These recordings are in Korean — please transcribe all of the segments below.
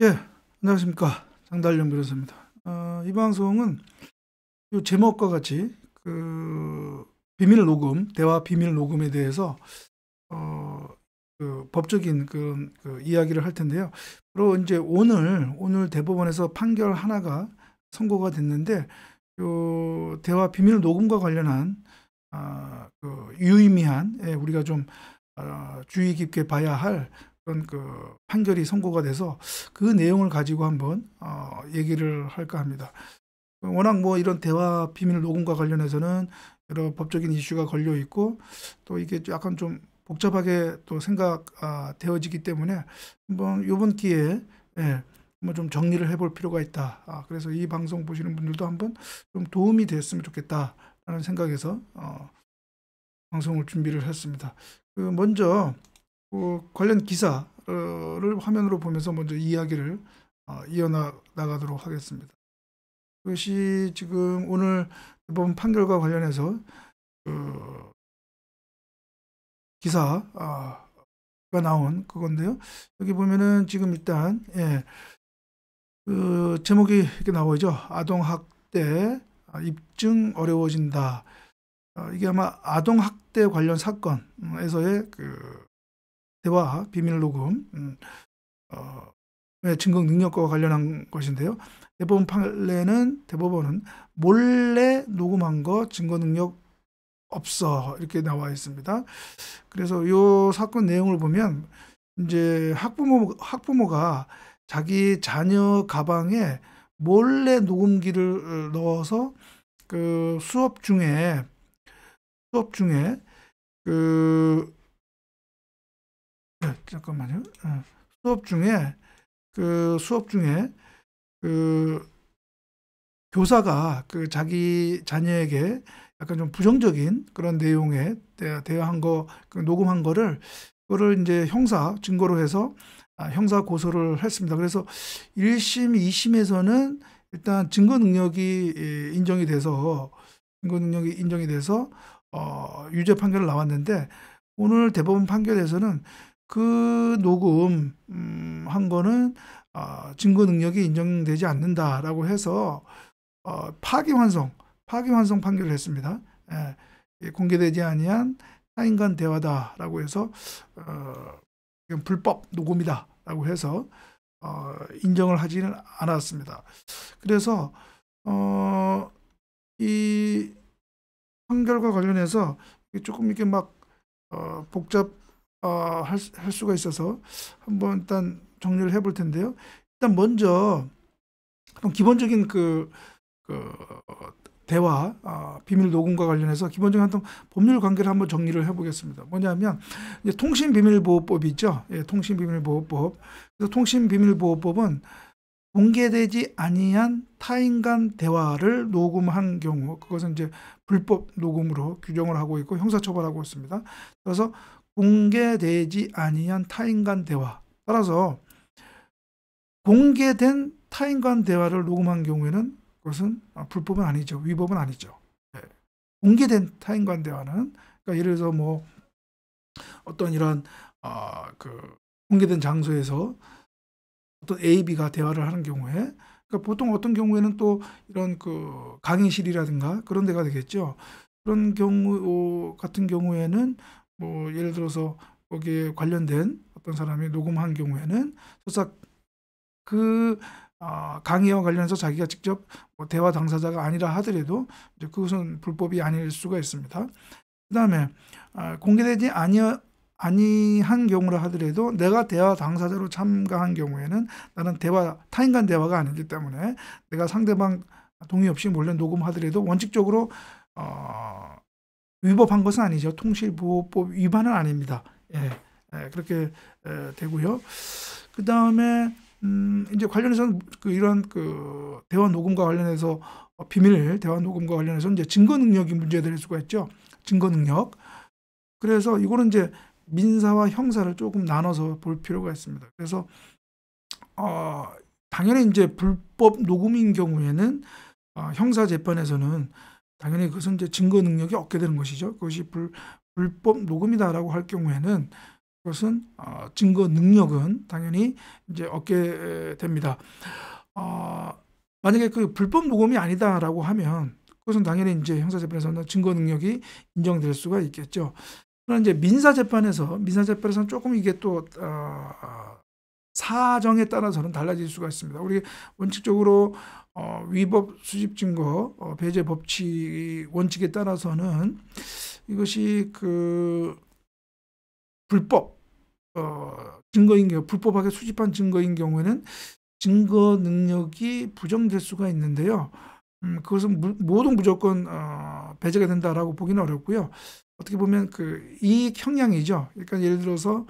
예, 안녕하십니까. 장달령 변호사입니다. 어, 이 방송은 이 제목과 같이 그 비밀 녹음, 대화 비밀 녹음에 대해서 어, 그 법적인 그런 그 이야기를 할 텐데요. 바로 이제 오늘, 오늘 대법원에서 판결 하나가 선고가 됐는데 요 대화 비밀 녹음과 관련한 아, 어, 그 유의미한 예, 우리가 좀 어, 주의 깊게 봐야 할 그런 그 판결이 선고가 돼서 그 내용을 가지고 한번 어, 얘기를 할까 합니다. 워낙 뭐 이런 대화 비밀 녹음과 관련해서는 여러 법적인 이슈가 걸려 있고 또 이게 약간 좀 복잡하게 또 생각되어지기 아, 때문에 한번 이번 기회에 예, 한좀 정리를 해볼 필요가 있다. 아, 그래서 이 방송 보시는 분들도 한번 좀 도움이 됐으면 좋겠다라는 생각에서 어, 방송을 준비를 했습니다. 그 먼저 어, 관련 기사를 화면으로 보면서 먼저 이야기를 어, 이어나가도록 하겠습니다. 그것이 지금 오늘 대법원 판결과 관련해서 그 어, 기사가 아, 나온 그건데요. 여기 보면은 지금 일단 예, 그 제목이 이렇게 나오죠. 아동학대 아, 입증 어려워진다. 아, 이게 아마 아동학대 관련 사건에서의 그 대화 비밀 녹음 음, 어, 네, 증거 능력과 관련한 것인데요. 대법원 판례는 대법원은 몰래 녹음한 거 증거 능력 없어 이렇게 나와 있습니다. 그래서 이 사건 내용을 보면 이제 학부모 학부모가 자기 자녀 가방에 몰래 녹음기를 어, 넣어서 그 수업 중에 수업 중에 그 네, 잠깐만요. 네. 수업 중에 그 수업 중에 그 교사가 그 자기 자녀에게 약간 좀 부정적인 그런 내용에 대화한 거 그 녹음한 거를 그거를 이제 형사 증거로 해서 아, 형사 고소를 했습니다. 그래서 1심, 2심에서는 일단 증거 능력이 인정이 돼서 증거 능력이 인정이 돼서 어, 유죄 판결을 나왔는데 오늘 대법원 판결에서는 그 녹음 음, 한 거는 어, 증거 능력이 인정되지 않는다라고 해서 어, 파기환송 파기환송 판결을 했습니다. 예, 공개되지 아니한 타인간 대화다라고 해서 어, 불법 녹음이다라고 해서 어, 인정을 하지는 않았습니다. 그래서 어, 이 판결과 관련해서 조금 이렇게 막 어, 복잡 어, 할, 할 수가 있어서 한번 일단 정리를 해볼 텐데요. 일단 먼저 기본적인 그, 그 대화 어, 비밀 녹음과 관련해서 기본적인 한통 법률 관계를 한번 정리를 해보겠습니다. 뭐냐면 이제 통신 비밀보호법이 죠 예, 통신 비밀보호법. 그래서 통신 비밀보호법은 공개되지 아니한 타인간 대화를 녹음한 경우 그것은 이제 불법 녹음으로 규정을 하고 있고 형사처벌하고 있습니다. 그래서 공개되지 아니한 타인 간 대화. 따라서 공개된 타인 간 대화를 녹음한 경우에는 그것은 아, 불법은 아니죠. 위법은 아니죠. 네. 공개된 타인 간 대화는 그러니까 예를 들어서 뭐 어떤 이런 어, 그 공개된 장소에서 어떤 A, B가 대화를 하는 경우에 그러니까 보통 어떤 경우에는 또 이런 그 강의실이라든가 그런 데가 되겠죠. 그런 경우 같은 경우에는 뭐 예를 들어서 거기에 관련된 어떤 사람이 녹음한 경우에는 소사 그 어, 강의와 관련해서 자기가 직접 뭐 대화 당사자가 아니라 하더라도 이제 그것은 불법이 아닐 수가 있습니다. 그다음에 어, 공개되지 아니어 아니한 경우라 하더라도 내가 대화 당사자로 참가한 경우에는 나는 대화 타인 간 대화가 아니기 때문에 내가 상대방 동의 없이 몰래 녹음하더라도 원칙적으로 어, 위법한 것은 아니죠. 통신보호법 위반은 아닙니다. 예, 예 그렇게 예, 되고요. 그 다음에 음, 이제 관련해서는 그 이런 그 대화 녹음과 관련해서 어, 비밀 대화 녹음과 관련해서 이제 증거 능력이 문제가 될 수가 있죠. 증거 능력. 그래서 이거는 이제 민사와 형사를 조금 나눠서 볼 필요가 있습니다. 그래서 어, 당연히 이제 불법 녹음인 경우에는 어, 형사 재판에서는 당연히 그것은 이제 증거 능력이 없게 되는 것이죠. 그것이 불, 불법 녹음이다라고 할 경우에는 그것은 어, 증거 능력은 당연히 이제 얻게 됩니다. 어, 만약에 그 불법 녹음이 아니다라고 하면 그것은 당연히 이제 형사재판에서는 증거 능력이 인정될 수가 있겠죠. 그러나 이제 민사재판에서 민사재판에서는 조금 이게 또 어, 사정에 따라서는 달라질 수가 있습니다. 우리 원칙적으로 어, 위법 수집 증거 어, 배제 법칙 원칙에 따라서는 이것이 그 불법 어, 증거인 경우 불법하게 수집한 증거인 경우에는 증거 능력이 부정될 수가 있는데요. 음, 그것은 무, 모든 무조건 어, 배제가 된다라고 보기는 어렵고요. 어떻게 보면 그 이익 형량이죠. 그러니까 예를 들어서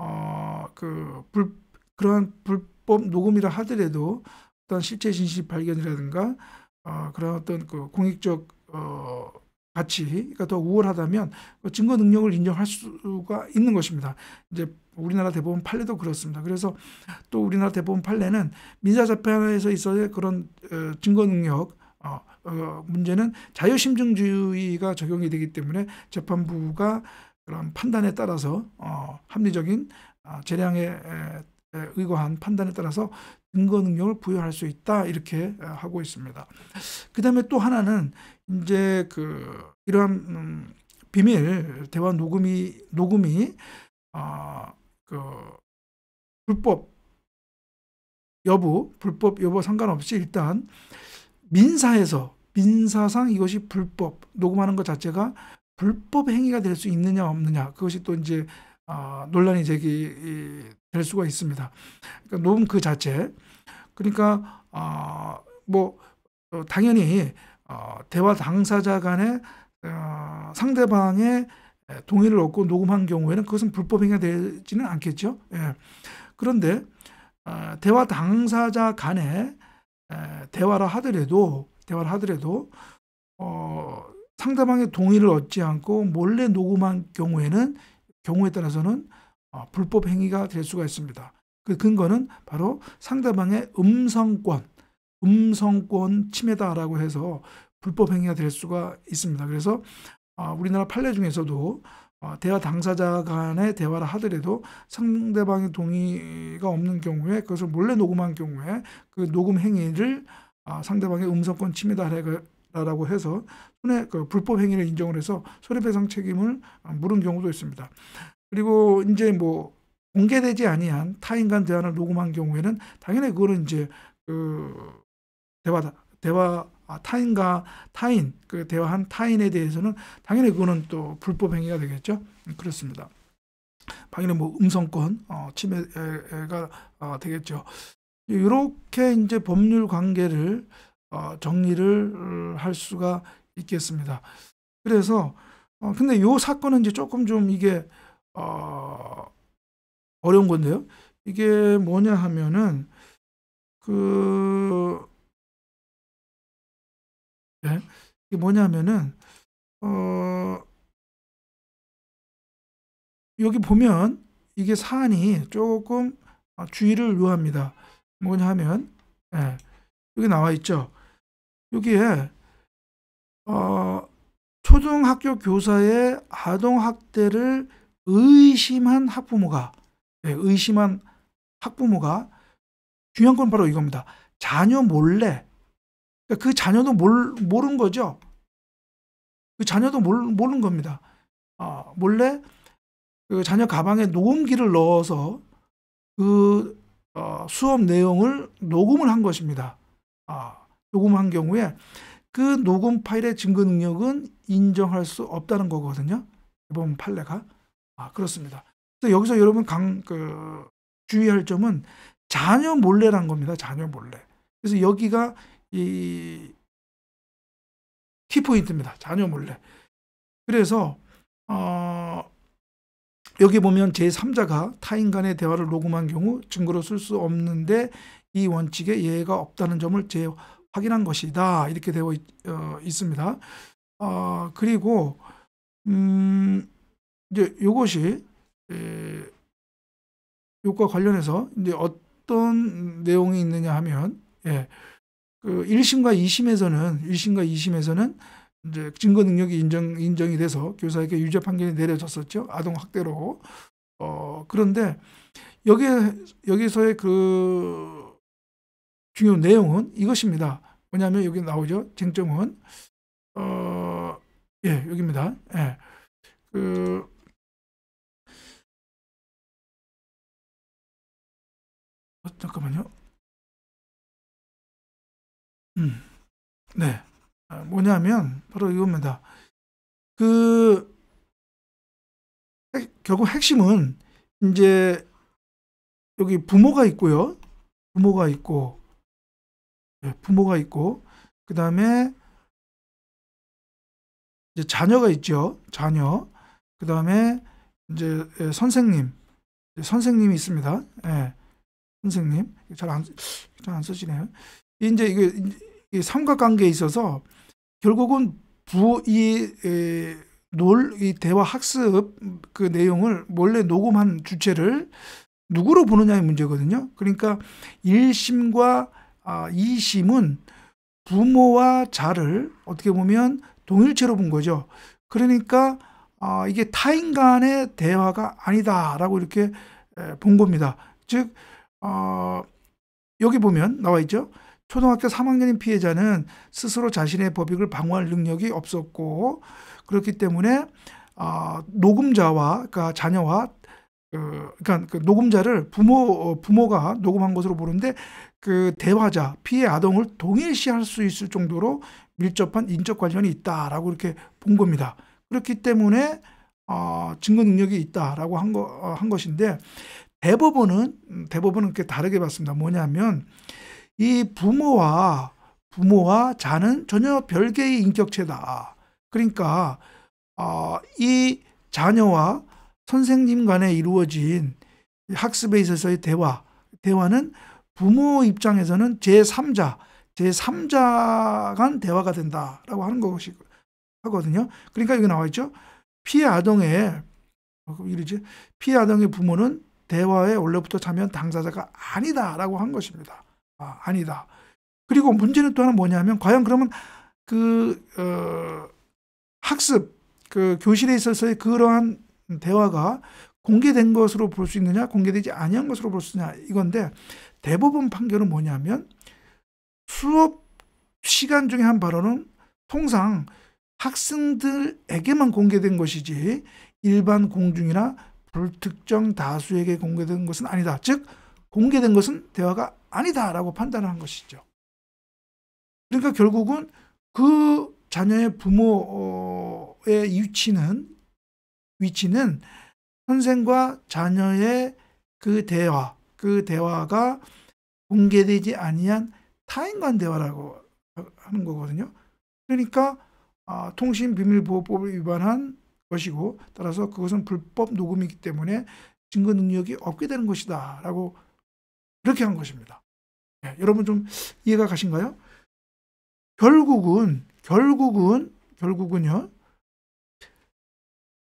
어그 불 그러한 불법 녹음이라 하더라도 어떤 실체 진실 발견이라든가 어, 그런 어떤 그 공익적 어, 가치가 그러니까 더 우월하다면 그 증거 능력을 인정할 수가 있는 것입니다. 이제 우리나라 대법원 판례도 그렇습니다. 그래서 또 우리나라 대법원 판례는 민사재판에서 있어야 그런 어, 증거 능력 어, 어, 문제는 자유심증주의가 적용이 되기 때문에 재판부가 그런 판단에 따라서 어, 합리적인 어, 재량의 의거한 판단에 따라서 증거 능력을 부여할 수 있다 이렇게 하고 있습니다. 그 다음에 또 하나는 이제 그 이러한 음 비밀 대화 녹음이 녹음이 아그 어, 불법 여부 불법 여부 상관없이 일단 민사에서 민사상 이것이 불법 녹음하는 것 자체가 불법 행위가 될 수 있느냐 없느냐 그것이 또 이제 아, 논란이 제기 될 수가 있습니다. 그러니까 논그 자체. 그러니까 어, 뭐 어, 당연히 어, 대화 당사자 간의 어, 상대방의 동의를 얻고 녹음한 경우에는 그것은 불법 행위가 되지는 않겠죠. 예. 그런데 어, 대화 당사자 간의 에, 대화를 하더라도 대화를 하더라도 어, 상대방의 동의를 얻지 않고 몰래 녹음한 경우에는 경우에 따라서는 어, 불법 행위가 될 수가 있습니다. 그 근거는 바로 상대방의 음성권, 음성권 침해다라고 해서 불법 행위가 될 수가 있습니다. 그래서 어, 우리나라 판례 중에서도 어, 대화 당사자 간의 대화를 하더라도 상대방의 동의가 없는 경우에 그것을 몰래 녹음한 경우에 그 녹음 행위를 상대방의 음성권 침해다라고 해서 손해 그 불법 행위를 인정을 해서 손해배상 책임을 물은 경우도 있습니다. 그리고 이제 뭐 공개되지 아니한 타인간 대화를 녹음한 경우에는 당연히 그거는 이제 그 대화 다 대화 아, 타인과 타인 그 대화한 타인에 대해서는 당연히 그거는 또 불법 행위가 되겠죠. 음, 그렇습니다. 당연히 뭐 음성권 어, 침해가 어, 되겠죠. 이렇게 이제 법률 관계를 어, 정리를 음, 할 수가 있겠습니다. 그래서 어, 근데 요 사건은 이제 조금 좀 이게 어, 어려운 건데요. 이게 뭐냐 하면은 그 네? 이게 뭐냐면은 어 여기 보면 이게 사안이 조금 아, 주의를 요합니다. 뭐냐 하면 네. 여기 나와 있죠. 여기에 어 초등학교 교사의 아동 학대를 의심한 학부모가 네, 의심한 학부모가 중요한 건 바로 이겁니다. 자녀 몰래 그러니까 그 자녀도 몰, 모른 거죠. 그 자녀도 몰, 모른 겁니다. 어, 몰래 그 자녀 가방에 녹음기를 넣어서 그 어, 수업 내용을 녹음을 한 것입니다. 아, 녹음한 경우에 그 녹음 파일의 증거 능력은 인정할 수 없다는 거거든요. 이번 판례가. 아, 그렇습니다. 그래서 여기서 여러분 강, 그, 주의할 점은 자녀 몰래란 겁니다. 자녀 몰래. 그래서 여기가 이 키포인트입니다. 자녀 몰래. 그래서, 어, 여기 보면 제3자가 타인 간의 대화를 녹음한 경우 증거로 쓸 수 없는데 이 원칙에 예외가 없다는 점을 재확인한 것이다. 이렇게 되어 있, 어, 습니다 어, 그리고, 음, 이제 이것이 요과 관련해서 이제 어떤 내용이 있느냐 하면 예. 그 1심과 2심에서는 1심과 2심에서는 이제 증거 능력이 인정 인정이 돼서 교사에게 유죄 판결이 내려졌었죠. 아동 학대로. 어 그런데 여기 여기서의 그 중요한 내용은 이것입니다. 뭐냐면 여기 나오죠. 쟁점은 어 예, 여기입니다. 예. 그 잠깐만요. 음, 네. 아, 뭐냐면 바로 이겁니다. 그 결국 핵심은 이제 여기 부모가 있고요. 부모가 있고 예, 부모가 있고 그 다음에 이제 자녀가 있죠. 자녀. 그 다음에 이제 예, 선생님 선생님이 있습니다. 예. 선생님 잘안 잘 안 쓰시네요. 이제 이게, 삼각관계에 있어서 결국은 부이 놀이 대화 학습 그 내용을 몰래 녹음한 주체를 누구로 보느냐의 문제거든요. 그러니까 일심과 아, 2심은 부모와 자를 어떻게 보면 동일체로 본 거죠. 그러니까 아, 이게 타인 간의 대화가 아니다라고 이렇게 본 겁니다. 즉 어, 여기 보면 나와 있죠. 초등학교 3학년인 피해자는 스스로 자신의 법익을 방어할 능력이 없었고 그렇기 때문에 어, 녹음자와 그러니까 자녀와 그, 그러니까 그 녹음자를 부모 어, 부모가 녹음한 것으로 보는데 그 대화자 피해 아동을 동일시할 수 있을 정도로 밀접한 인적 관련이 있다라고 이렇게 본 겁니다. 그렇기 때문에 어, 증거 능력이 있다라고 한, 거, 어, 한 것인데 대법원은 음, 대법원은 그렇게 다르게 봤습니다. 뭐냐면 이 부모와 부모와 자는 전혀 별개의 인격체다. 그러니까 어, 이 자녀와 선생님 간에 이루어진 학습에 있어서의 대화, 대화는 부모 입장에서는 제3자, 제3자 간 대화가 된다라고 하는 것이 하거든요. 그러니까 여기 나와 있죠. 피해 아동의 어, 이러지 피해 아동의 부모는 대화에 원래부터 참여한 당사자가 아니다라고 한 것입니다. 아, 아니다. 그리고 문제는 또 하나 뭐냐면 과연 그러면 그 어, 학습 그 교실에 있어서의 그러한 대화가 공개된 것으로 볼 수 있느냐 공개되지 아니한 것으로 볼 수 있냐 이건데 대법원 판결은 뭐냐면 수업 시간 중에 한 발언은 통상 학생들에게만 공개된 것이지 일반 공중이나 불특정 다수에게 공개된 것은 아니다. 즉 공개된 것은 대화가 아니다라고 판단한 것이죠. 그러니까 결국은 그 자녀의 부모의 위치는 위치는 선생과 자녀의 그 대화, 그 대화가 공개되지 아니한 타인간 대화라고 하는 거거든요. 그러니까 아, 통신비밀보호법을 위반한 것이고 따라서 그것은 불법 녹음이기 때문에 증거 능력이 없게 되는 것이다 라고 그렇게 한 것입니다. 네, 여러분 좀 이해가 가신가요? 결국은 결국은 결국은요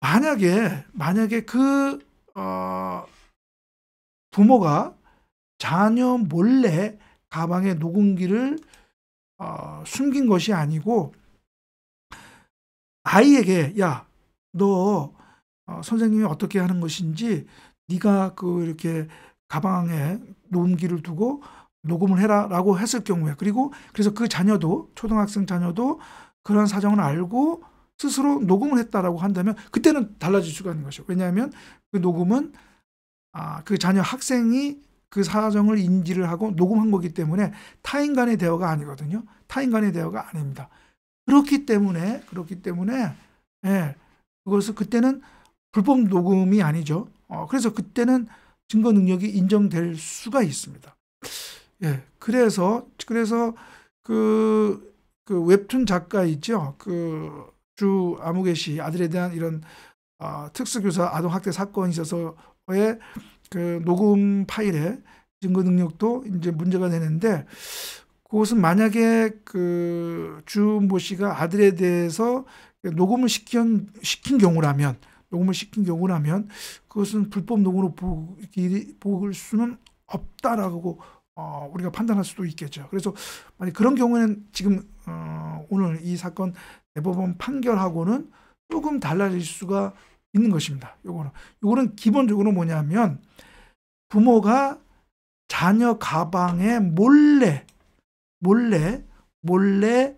만약에 만약에 그 어, 부모가 자녀 몰래 가방에 녹음기를 어, 숨긴 것이 아니고 아이에게 야너 어, 선생님이 어떻게 하는 것인지 네가 그 이렇게 가방에 녹음기를 두고 녹음을 해라라고 했을 경우에 그리고 그래서 그 자녀도 초등학생 자녀도 그런 사정을 알고 스스로 녹음을 했다라고 한다면 그때는 달라질 수가 있는 것이죠. 왜냐하면 그 녹음은 아, 그 자녀 학생이 그 사정을 인지를 하고 녹음한 거기 때문에 타인 간의 대화가 아니거든요. 타인 간의 대화가 아닙니다. 그렇기 때문에 그렇기 때문에 예, 그래서 그때는 불법 녹음이 아니죠. 어, 그래서 그때는 증거 능력이 인정될 수가 있습니다. 예, 그래서 그래서 그, 그 웹툰 작가 있죠. 그 주 아무개 씨 아들에 대한 이런 어, 특수교사 아동학대 사건이 있어서의 그 녹음 파일에 증거 능력도 이제 문제가 되는데 그것은 만약에 그 주 모 씨가 아들에 대해서 녹음을 시킨, 시킨 경우라면, 녹음을 시킨 경우라면 그것은 불법 녹음으로 보, 볼 수는 없다라고 어, 우리가 판단할 수도 있겠죠. 그래서 만약 그런 경우에는 지금 어, 오늘 이 사건 대법원 판결하고는 조금 달라질 수가 있는 것입니다. 요거는 요거는 기본적으로 뭐냐면 부모가 자녀 가방에 몰래 몰래 몰래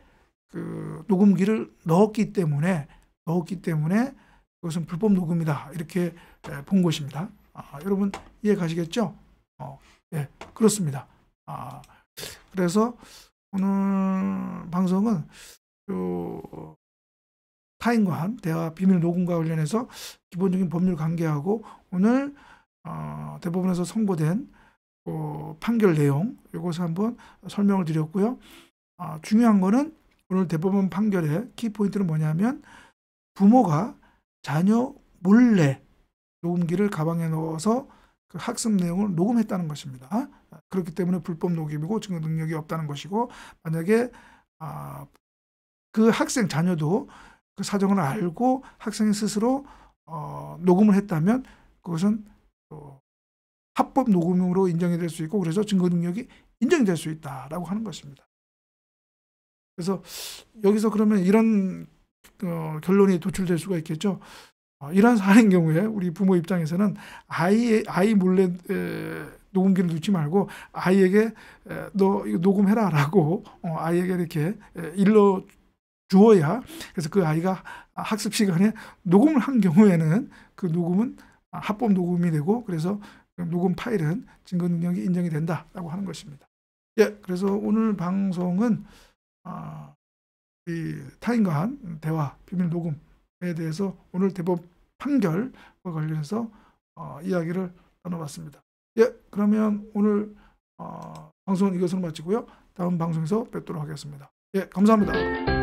그 녹음기를 넣었기 때문에 넣었기 때문에 그것은 불법 녹음이다 이렇게 예, 본 것입니다. 아, 여러분 이해 가시겠죠? 어, 예, 그렇습니다. 아, 그래서 오늘 방송은 요 타인과 한 대화 비밀 녹음과 관련해서 기본적인 법률 관계하고 오늘 어, 대법원에서 선고된 어, 판결 내용 이것을 한번 설명을 드렸고요. 아, 중요한 거는 오늘 대법원 판결의 키포인트는 뭐냐면 부모가 자녀 몰래 녹음기를 가방에 넣어서 그 학습 내용을 녹음했다는 것입니다. 그렇기 때문에 불법 녹음이고 증거 능력이 없다는 것이고 만약에 아, 그 학생 자녀도 그 사정을 알고 학생이 스스로 어, 녹음을 했다면 그것은 어, 합법 녹음으로 인정이 될 수 있고 그래서 증거 능력이 인정될수 있다라고 하는 것입니다. 그래서 여기서 그러면 이런 어, 결론이 도출될 수가 있겠죠. 어, 이러 사안인 경우에 우리 부모 입장에서는 아이 아이 몰래 에, 녹음기를 두지 말고 아이에게 에, 너 녹음해라라고 어, 아이에게 이렇게 에, 일러 주어야 그래서 그 아이가 학습 시간에 녹음을 한 경우에는 그 녹음은 합법 녹음이 되고 그래서 녹음 파일은 증거 능력이 인정이 된다라고 하는 것입니다. 예, 그래서 오늘 방송은 아, 이 타인과 한 대화 비밀 녹음에 대해서 오늘 대법 판결과 관련해서 어, 이야기를 나눠봤습니다. 예, 그러면 오늘 어, 방송은 이것으로 마치고요. 다음 방송에서 뵙도록 하겠습니다. 예, 감사합니다.